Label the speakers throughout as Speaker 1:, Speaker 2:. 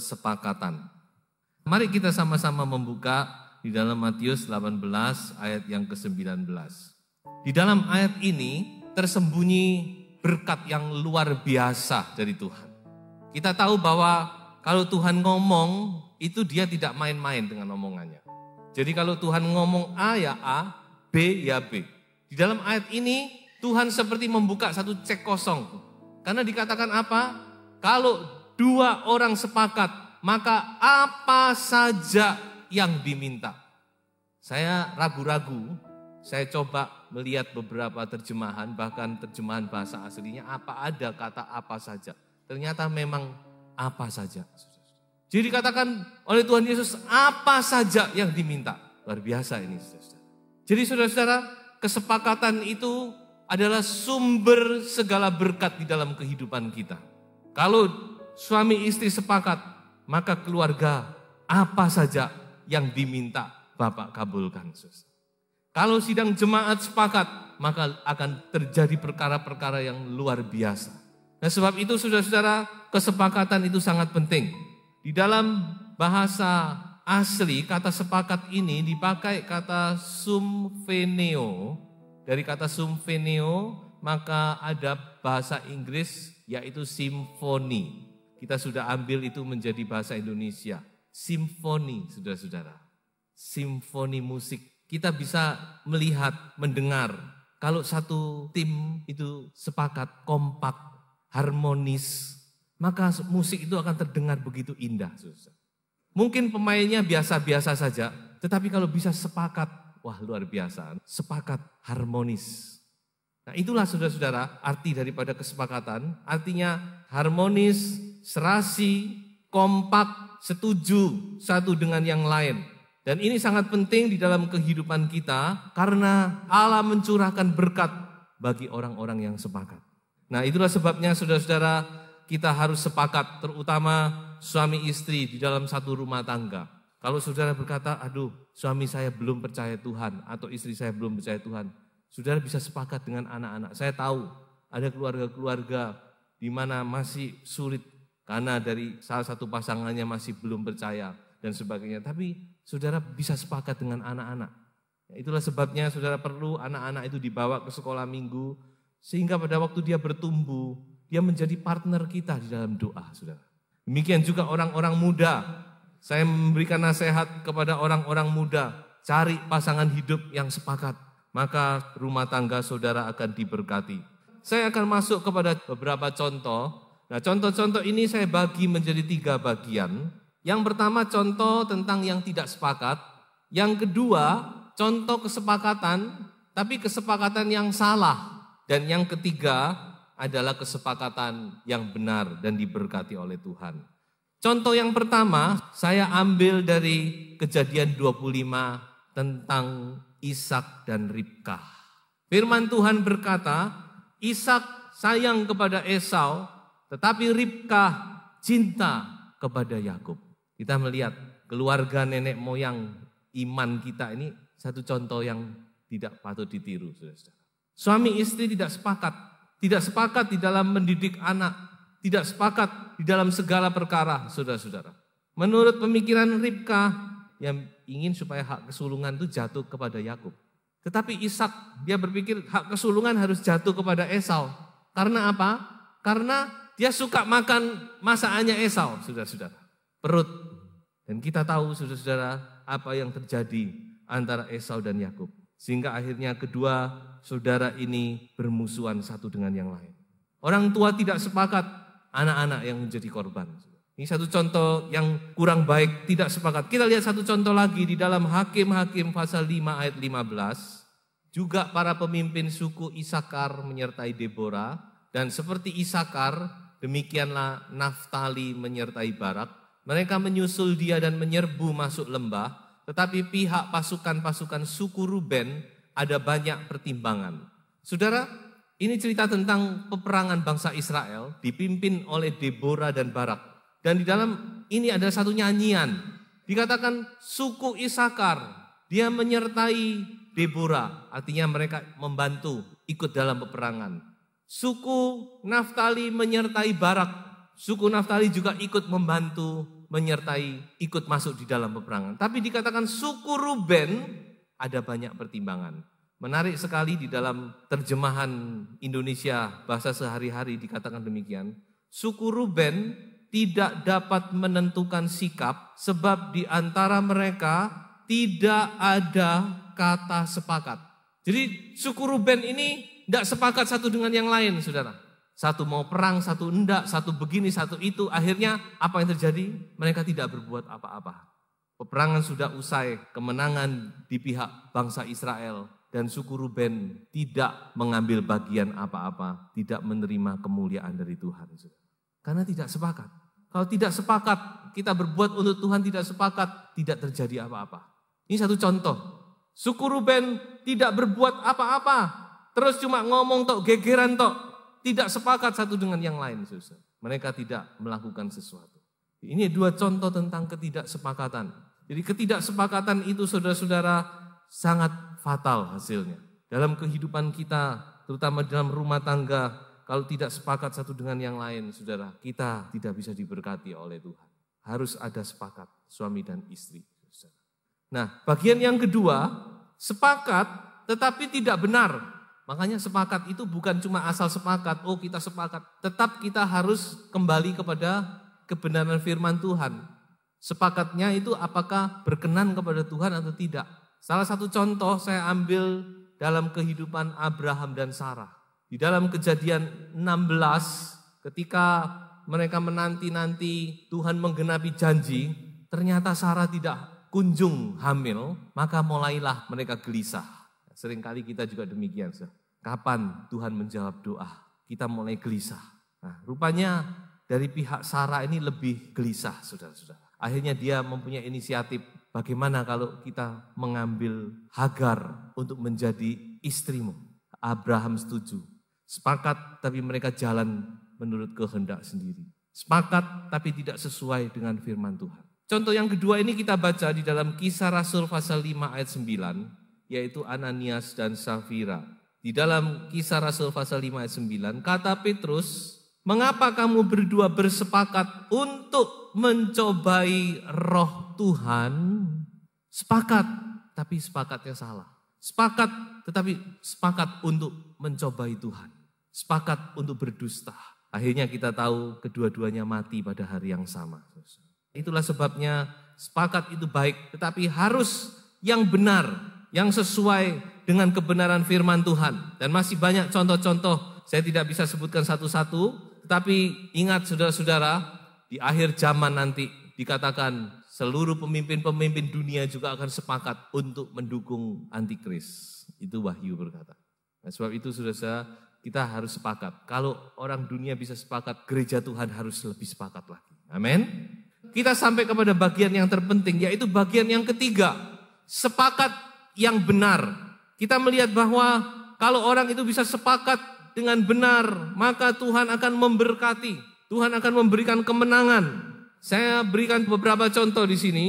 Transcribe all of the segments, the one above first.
Speaker 1: kesepakatan. Mari kita sama-sama membuka di dalam Matius 18 ayat yang ke-19. Di dalam ayat ini tersembunyi berkat yang luar biasa dari Tuhan. Kita tahu bahwa kalau Tuhan ngomong, itu dia tidak main-main dengan omongannya. Jadi kalau Tuhan ngomong A ya A, B ya B. Di dalam ayat ini Tuhan seperti membuka satu cek kosong. Karena dikatakan apa? Kalau dua orang sepakat, maka apa saja yang diminta. Saya ragu-ragu, saya coba melihat beberapa terjemahan, bahkan terjemahan bahasa aslinya, apa ada kata apa saja. Ternyata memang apa saja. Jadi katakan oleh Tuhan Yesus, apa saja yang diminta. Luar biasa ini. Jadi saudara-saudara, kesepakatan itu adalah sumber segala berkat di dalam kehidupan kita. Kalau suami istri sepakat, maka keluarga apa saja yang diminta Bapak kabulkan. Kalau sidang jemaat sepakat, maka akan terjadi perkara-perkara yang luar biasa. Nah sebab itu saudara-saudara, kesepakatan itu sangat penting. Di dalam bahasa asli kata sepakat ini dipakai kata sumveneo. Dari kata sumveneo maka ada bahasa Inggris yaitu simfoni. Kita sudah ambil itu menjadi bahasa Indonesia. Simfoni, saudara-saudara. Simfoni musik. Kita bisa melihat, mendengar. Kalau satu tim itu sepakat, kompak, harmonis, maka musik itu akan terdengar begitu indah. Mungkin pemainnya biasa-biasa saja, tetapi kalau bisa sepakat, wah luar biasa, sepakat, harmonis. Nah itulah saudara-saudara arti daripada kesepakatan, artinya harmonis, serasi, kompak, setuju satu dengan yang lain. Dan ini sangat penting di dalam kehidupan kita karena Allah mencurahkan berkat bagi orang-orang yang sepakat. Nah itulah sebabnya saudara-saudara kita harus sepakat terutama suami istri di dalam satu rumah tangga. Kalau saudara berkata, aduh suami saya belum percaya Tuhan atau istri saya belum percaya Tuhan. Saudara bisa sepakat dengan anak-anak. Saya tahu ada keluarga-keluarga di mana masih sulit karena dari salah satu pasangannya masih belum percaya dan sebagainya. Tapi saudara bisa sepakat dengan anak-anak. Ya, itulah sebabnya saudara perlu anak-anak itu dibawa ke sekolah minggu. Sehingga pada waktu dia bertumbuh, dia menjadi partner kita di dalam doa saudara. Demikian juga orang-orang muda. Saya memberikan nasihat kepada orang-orang muda. Cari pasangan hidup yang sepakat. Maka rumah tangga saudara akan diberkati. Saya akan masuk kepada beberapa contoh Nah contoh-contoh ini saya bagi menjadi tiga bagian. Yang pertama contoh tentang yang tidak sepakat. Yang kedua contoh kesepakatan tapi kesepakatan yang salah. Dan yang ketiga adalah kesepakatan yang benar dan diberkati oleh Tuhan. Contoh yang pertama saya ambil dari kejadian 25 tentang Ishak dan Ribkah. Firman Tuhan berkata, Ishak sayang kepada Esau tetapi Ribka cinta kepada Yakub. Kita melihat keluarga nenek moyang iman kita ini satu contoh yang tidak patut ditiru. Suami istri tidak sepakat, tidak sepakat di dalam mendidik anak, tidak sepakat di dalam segala perkara, saudara-saudara. Menurut pemikiran Ribka yang ingin supaya hak kesulungan itu jatuh kepada Yakub. Tetapi Ishak dia berpikir hak kesulungan harus jatuh kepada Esau. Karena apa? Karena dia suka makan masakannya Esau, saudara-saudara. Perut. Dan kita tahu, saudara-saudara, apa yang terjadi antara Esau dan Yakub. Sehingga akhirnya kedua saudara ini bermusuhan satu dengan yang lain. Orang tua tidak sepakat, anak-anak yang menjadi korban. Ini satu contoh yang kurang baik, tidak sepakat. Kita lihat satu contoh lagi di dalam Hakim-Hakim pasal 5 ayat 15. Juga para pemimpin suku Isakar menyertai Deborah. Dan seperti Isakar, Demikianlah Naftali menyertai Barak. Mereka menyusul dia dan menyerbu masuk lembah. Tetapi pihak pasukan-pasukan suku Ruben ada banyak pertimbangan. Saudara, ini cerita tentang peperangan bangsa Israel dipimpin oleh Deborah dan Barak. Dan di dalam ini ada satu nyanyian. Dikatakan suku Isakar, dia menyertai Deborah. Artinya mereka membantu ikut dalam peperangan suku Naftali menyertai Barak. Suku Naftali juga ikut membantu menyertai, ikut masuk di dalam peperangan. Tapi dikatakan suku Ruben ada banyak pertimbangan. Menarik sekali di dalam terjemahan Indonesia bahasa sehari-hari dikatakan demikian. Suku Ruben tidak dapat menentukan sikap sebab di antara mereka tidak ada kata sepakat. Jadi suku Ruben ini tidak sepakat satu dengan yang lain, saudara. Satu mau perang, satu enggak, satu begini, satu itu. Akhirnya apa yang terjadi? Mereka tidak berbuat apa-apa. Peperangan sudah usai, kemenangan di pihak bangsa Israel dan suku Ruben tidak mengambil bagian apa-apa, tidak menerima kemuliaan dari Tuhan. Karena tidak sepakat. Kalau tidak sepakat, kita berbuat untuk Tuhan tidak sepakat, tidak terjadi apa-apa. Ini satu contoh. Suku Ruben tidak berbuat apa-apa, Terus cuma ngomong tok, gegeran tok. Tidak sepakat satu dengan yang lain, susah. Mereka tidak melakukan sesuatu. Ini dua contoh tentang ketidaksepakatan. Jadi ketidaksepakatan itu saudara-saudara sangat fatal hasilnya. Dalam kehidupan kita, terutama dalam rumah tangga, kalau tidak sepakat satu dengan yang lain, saudara, kita tidak bisa diberkati oleh Tuhan. Harus ada sepakat suami dan istri. Nah, bagian yang kedua, sepakat tetapi tidak benar. Makanya sepakat itu bukan cuma asal sepakat, oh kita sepakat. Tetap kita harus kembali kepada kebenaran firman Tuhan. Sepakatnya itu apakah berkenan kepada Tuhan atau tidak. Salah satu contoh saya ambil dalam kehidupan Abraham dan Sarah. Di dalam kejadian 16 ketika mereka menanti-nanti Tuhan menggenapi janji, ternyata Sarah tidak kunjung hamil, maka mulailah mereka gelisah. Seringkali kita juga demikian. Sir kapan Tuhan menjawab doa. Kita mulai gelisah. Nah, rupanya dari pihak Sarah ini lebih gelisah, saudara-saudara. Akhirnya dia mempunyai inisiatif, bagaimana kalau kita mengambil Hagar untuk menjadi istrimu. Abraham setuju. Sepakat tapi mereka jalan menurut kehendak sendiri. Sepakat tapi tidak sesuai dengan firman Tuhan. Contoh yang kedua ini kita baca di dalam kisah Rasul pasal 5 ayat 9, yaitu Ananias dan Safira. Di dalam kisah Rasul pasal 5 ayat 9, kata Petrus, mengapa kamu berdua bersepakat untuk mencobai roh Tuhan? Sepakat, tapi sepakatnya salah. Sepakat, tetapi sepakat untuk mencobai Tuhan. Sepakat untuk berdusta. Akhirnya kita tahu kedua-duanya mati pada hari yang sama. Itulah sebabnya sepakat itu baik, tetapi harus yang benar, yang sesuai dengan kebenaran firman Tuhan. Dan masih banyak contoh-contoh, saya tidak bisa sebutkan satu-satu, tetapi ingat saudara-saudara, di akhir zaman nanti dikatakan seluruh pemimpin-pemimpin dunia juga akan sepakat untuk mendukung antikris. Itu Wahyu berkata. Nah, sebab itu sudah saya kita harus sepakat. Kalau orang dunia bisa sepakat, gereja Tuhan harus lebih sepakat lagi. Amin. Kita sampai kepada bagian yang terpenting, yaitu bagian yang ketiga. Sepakat yang benar. Kita melihat bahwa kalau orang itu bisa sepakat dengan benar, maka Tuhan akan memberkati. Tuhan akan memberikan kemenangan. Saya berikan beberapa contoh di sini.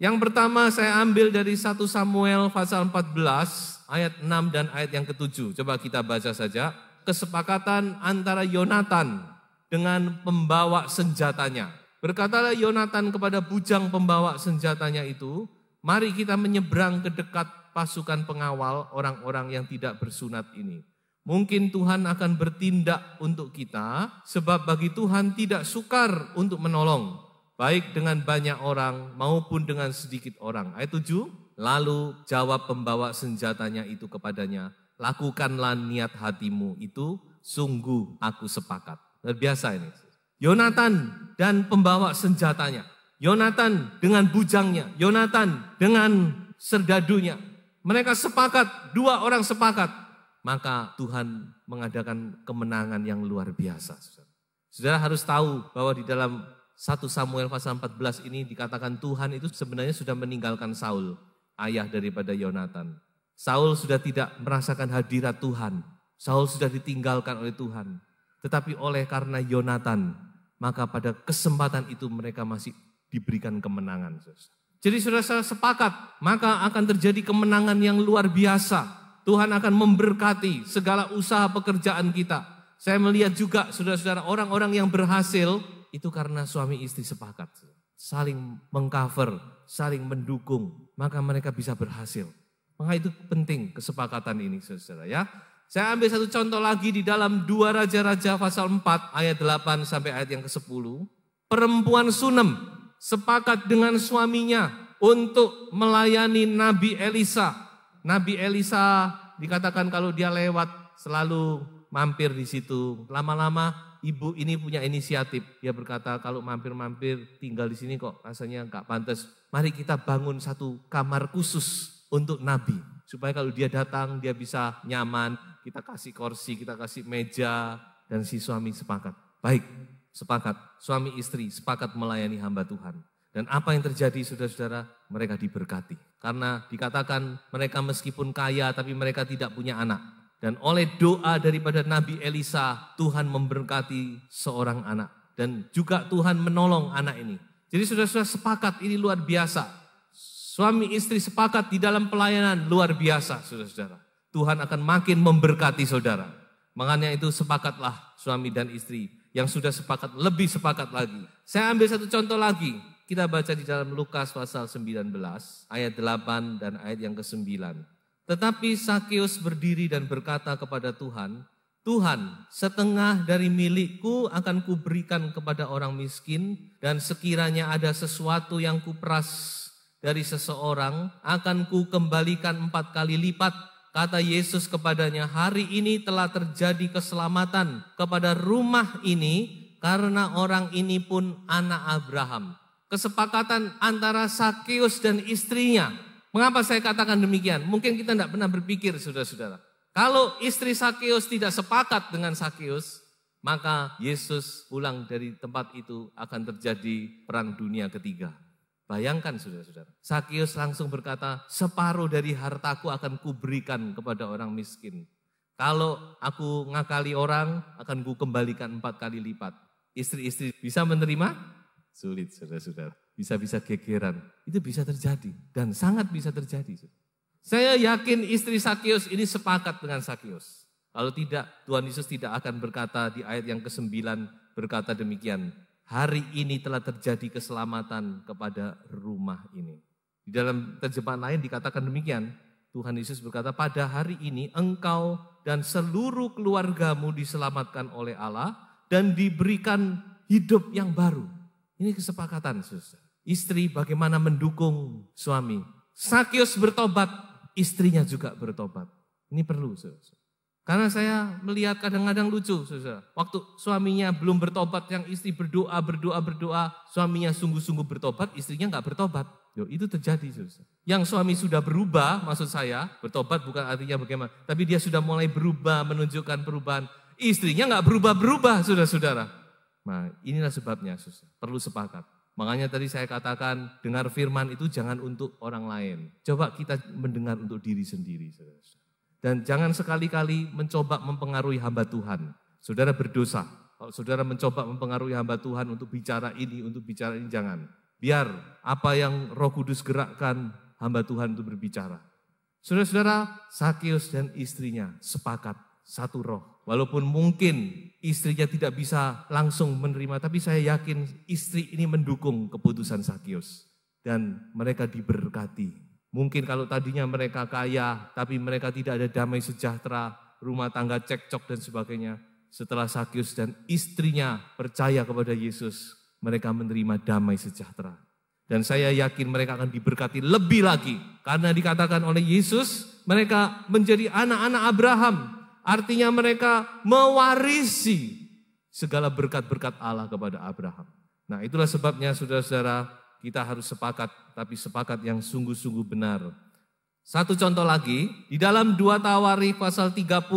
Speaker 1: Yang pertama saya ambil dari 1 Samuel pasal 14 ayat 6 dan ayat yang ke-7. Coba kita baca saja. Kesepakatan antara Yonatan dengan pembawa senjatanya. Berkatalah Yonatan kepada bujang pembawa senjatanya itu, mari kita menyeberang ke dekat pasukan pengawal orang-orang yang tidak bersunat ini. Mungkin Tuhan akan bertindak untuk kita, sebab bagi Tuhan tidak sukar untuk menolong, baik dengan banyak orang maupun dengan sedikit orang. Ayat 7, lalu jawab pembawa senjatanya itu kepadanya, lakukanlah niat hatimu itu, sungguh aku sepakat. Luar biasa ini. Yonatan dan pembawa senjatanya. Yonatan dengan bujangnya. Yonatan dengan serdadunya mereka sepakat, dua orang sepakat, maka Tuhan mengadakan kemenangan yang luar biasa. Saudara harus tahu bahwa di dalam satu Samuel pasal 14 ini dikatakan Tuhan itu sebenarnya sudah meninggalkan Saul, ayah daripada Yonatan. Saul sudah tidak merasakan hadirat Tuhan. Saul sudah ditinggalkan oleh Tuhan. Tetapi oleh karena Yonatan, maka pada kesempatan itu mereka masih diberikan kemenangan. Saudara. Jadi sudah saya sepakat, maka akan terjadi kemenangan yang luar biasa. Tuhan akan memberkati segala usaha pekerjaan kita. Saya melihat juga saudara-saudara orang-orang yang berhasil itu karena suami istri sepakat. Saling mengcover, saling mendukung, maka mereka bisa berhasil. Maka itu penting kesepakatan ini saudara ya. Saya ambil satu contoh lagi di dalam dua Raja-Raja pasal 4 ayat 8 sampai ayat yang ke-10. Perempuan Sunem sepakat dengan suaminya untuk melayani Nabi Elisa. Nabi Elisa dikatakan kalau dia lewat selalu mampir di situ. Lama-lama ibu ini punya inisiatif. Dia berkata kalau mampir-mampir tinggal di sini kok rasanya nggak pantas. Mari kita bangun satu kamar khusus untuk Nabi. Supaya kalau dia datang dia bisa nyaman. Kita kasih kursi, kita kasih meja. Dan si suami sepakat. Baik, sepakat, suami istri sepakat melayani hamba Tuhan. Dan apa yang terjadi saudara-saudara? Mereka diberkati. Karena dikatakan mereka meskipun kaya tapi mereka tidak punya anak. Dan oleh doa daripada Nabi Elisa, Tuhan memberkati seorang anak. Dan juga Tuhan menolong anak ini. Jadi saudara-saudara sepakat ini luar biasa. Suami istri sepakat di dalam pelayanan luar biasa saudara-saudara. Tuhan akan makin memberkati saudara. Makanya itu sepakatlah suami dan istri yang sudah sepakat, lebih sepakat lagi. Saya ambil satu contoh lagi. Kita baca di dalam Lukas pasal 19 ayat 8 dan ayat yang ke-9. Tetapi Sakeus berdiri dan berkata kepada Tuhan, Tuhan, setengah dari milikku akan kuberikan kepada orang miskin dan sekiranya ada sesuatu yang kuperas dari seseorang akan kukembalikan empat kali lipat Kata Yesus kepadanya, "Hari ini telah terjadi keselamatan kepada rumah ini, karena orang ini pun anak Abraham." Kesepakatan antara Sakeus dan istrinya. Mengapa saya katakan demikian? Mungkin kita tidak pernah berpikir, saudara-saudara. Kalau istri Sakeus tidak sepakat dengan Sakeus, maka Yesus pulang dari tempat itu akan terjadi perang dunia ketiga. Bayangkan saudara-saudara, Sakyus langsung berkata, separuh dari hartaku akan kuberikan kepada orang miskin. Kalau aku ngakali orang, akan ku kembalikan empat kali lipat. Istri-istri bisa menerima? Sulit saudara-saudara, bisa-bisa gegeran. Itu bisa terjadi dan sangat bisa terjadi. Saya yakin istri Sakyus ini sepakat dengan Sakyus. Kalau tidak, Tuhan Yesus tidak akan berkata di ayat yang ke-9 berkata demikian hari ini telah terjadi keselamatan kepada rumah ini. Di dalam terjemahan lain dikatakan demikian, Tuhan Yesus berkata, pada hari ini engkau dan seluruh keluargamu diselamatkan oleh Allah dan diberikan hidup yang baru. Ini kesepakatan, susah. Istri bagaimana mendukung suami. Sakyus bertobat, istrinya juga bertobat. Ini perlu, susah. Karena saya melihat kadang-kadang lucu, susah. Waktu suaminya belum bertobat, yang istri berdoa, berdoa, berdoa, suaminya sungguh-sungguh bertobat, istrinya nggak bertobat. Yo, itu terjadi, susah. Yang suami sudah berubah, maksud saya, bertobat bukan artinya bagaimana, tapi dia sudah mulai berubah, menunjukkan perubahan. Istrinya nggak berubah-berubah, saudara-saudara. Nah, inilah sebabnya, susah. Perlu sepakat. Makanya tadi saya katakan, dengar firman itu jangan untuk orang lain. Coba kita mendengar untuk diri sendiri, saudara. Dan jangan sekali-kali mencoba mempengaruhi hamba Tuhan. Saudara berdosa. Kalau saudara mencoba mempengaruhi hamba Tuhan untuk bicara ini, untuk bicara ini, jangan. Biar apa yang roh kudus gerakkan, hamba Tuhan itu berbicara. Saudara-saudara, Sakius dan istrinya sepakat satu roh. Walaupun mungkin istrinya tidak bisa langsung menerima, tapi saya yakin istri ini mendukung keputusan Sakius. Dan mereka diberkati Mungkin kalau tadinya mereka kaya, tapi mereka tidak ada damai sejahtera, rumah tangga cekcok dan sebagainya. Setelah Sakyus dan istrinya percaya kepada Yesus, mereka menerima damai sejahtera. Dan saya yakin mereka akan diberkati lebih lagi. Karena dikatakan oleh Yesus, mereka menjadi anak-anak Abraham. Artinya mereka mewarisi segala berkat-berkat Allah kepada Abraham. Nah itulah sebabnya saudara-saudara kita harus sepakat, tapi sepakat yang sungguh-sungguh benar. Satu contoh lagi, di dalam dua Tawari pasal 30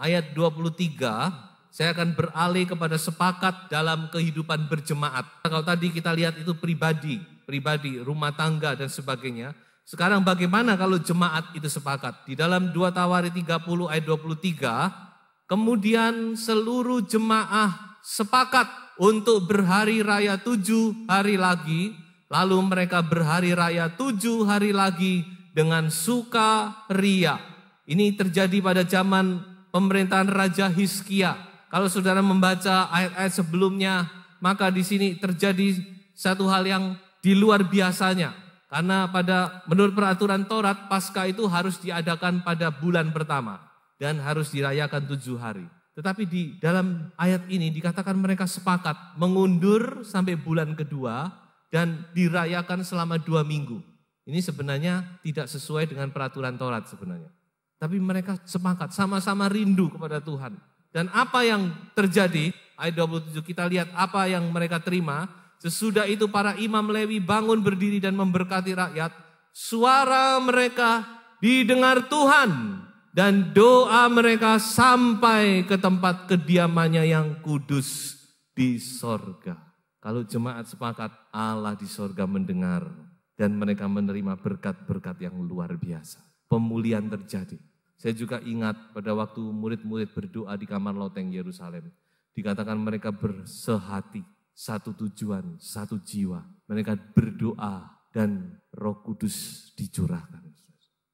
Speaker 1: ayat 23, saya akan beralih kepada sepakat dalam kehidupan berjemaat. Kalau tadi kita lihat itu pribadi, pribadi, rumah tangga dan sebagainya. Sekarang bagaimana kalau jemaat itu sepakat? Di dalam dua Tawari 30 ayat 23, kemudian seluruh jemaah sepakat untuk berhari raya tujuh hari lagi Lalu mereka berhari raya tujuh hari lagi dengan suka ria. Ini terjadi pada zaman pemerintahan Raja Hiskia. Kalau saudara membaca ayat-ayat sebelumnya, maka di sini terjadi satu hal yang di luar biasanya. Karena pada menurut peraturan Taurat, Paskah itu harus diadakan pada bulan pertama dan harus dirayakan tujuh hari. Tetapi di dalam ayat ini dikatakan mereka sepakat mengundur sampai bulan kedua dan dirayakan selama dua minggu. Ini sebenarnya tidak sesuai dengan peraturan Taurat sebenarnya. Tapi mereka sepakat, sama-sama rindu kepada Tuhan. Dan apa yang terjadi, ayat 27 kita lihat apa yang mereka terima. Sesudah itu para imam Lewi bangun berdiri dan memberkati rakyat. Suara mereka didengar Tuhan dan doa mereka sampai ke tempat kediamannya yang kudus di sorga. Kalau jemaat sepakat, Allah di sorga mendengar dan mereka menerima berkat-berkat yang luar biasa. Pemulihan terjadi. Saya juga ingat pada waktu murid-murid berdoa di kamar loteng Yerusalem. Dikatakan mereka bersehati, satu tujuan, satu jiwa. Mereka berdoa dan roh kudus dicurahkan.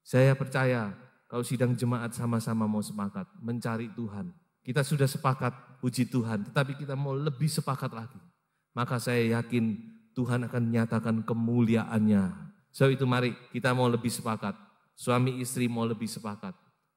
Speaker 1: Saya percaya kalau sidang jemaat sama-sama mau sepakat, mencari Tuhan. Kita sudah sepakat, puji Tuhan. Tetapi kita mau lebih sepakat lagi maka saya yakin Tuhan akan menyatakan kemuliaannya. So itu mari kita mau lebih sepakat. Suami istri mau lebih sepakat.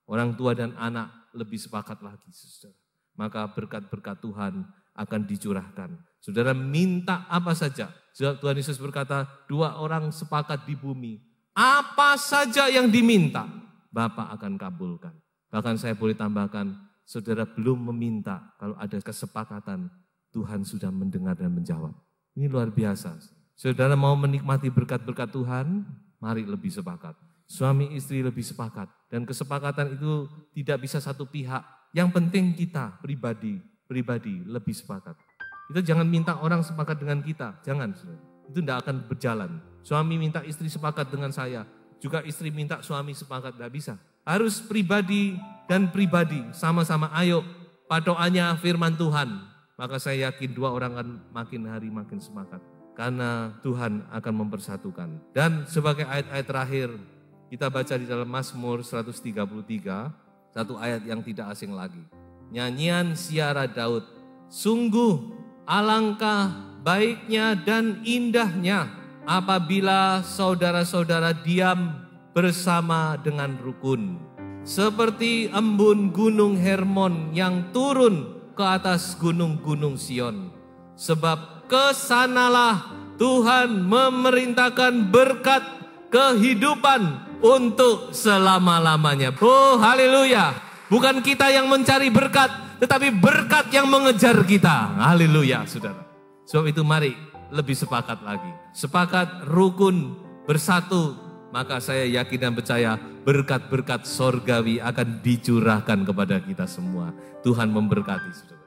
Speaker 1: Orang tua dan anak lebih sepakat lagi, saudara. Maka berkat-berkat Tuhan akan dicurahkan. Saudara minta apa saja. Tuhan Yesus berkata, dua orang sepakat di bumi. Apa saja yang diminta, Bapak akan kabulkan. Bahkan saya boleh tambahkan, saudara belum meminta kalau ada kesepakatan Tuhan sudah mendengar dan menjawab. Ini luar biasa. Saudara mau menikmati berkat-berkat Tuhan, mari lebih sepakat. Suami istri lebih sepakat. Dan kesepakatan itu tidak bisa satu pihak. Yang penting kita pribadi, pribadi lebih sepakat. Kita jangan minta orang sepakat dengan kita, jangan. Itu tidak akan berjalan. Suami minta istri sepakat dengan saya, juga istri minta suami sepakat, tidak bisa. Harus pribadi dan pribadi, sama-sama ayo patokannya firman Tuhan maka saya yakin dua orang akan makin hari makin semangat. Karena Tuhan akan mempersatukan. Dan sebagai ayat-ayat terakhir, kita baca di dalam Mazmur 133, satu ayat yang tidak asing lagi. Nyanyian siara Daud, sungguh alangkah baiknya dan indahnya apabila saudara-saudara diam bersama dengan rukun. Seperti embun gunung Hermon yang turun ke atas gunung-gunung Sion. Sebab kesanalah Tuhan memerintahkan berkat kehidupan untuk selama-lamanya. Oh haleluya. Bukan kita yang mencari berkat, tetapi berkat yang mengejar kita. Haleluya saudara. Sebab itu mari lebih sepakat lagi. Sepakat, rukun, bersatu, maka saya yakin dan percaya berkat-berkat sorgawi akan dicurahkan kepada kita semua. Tuhan memberkati saudara.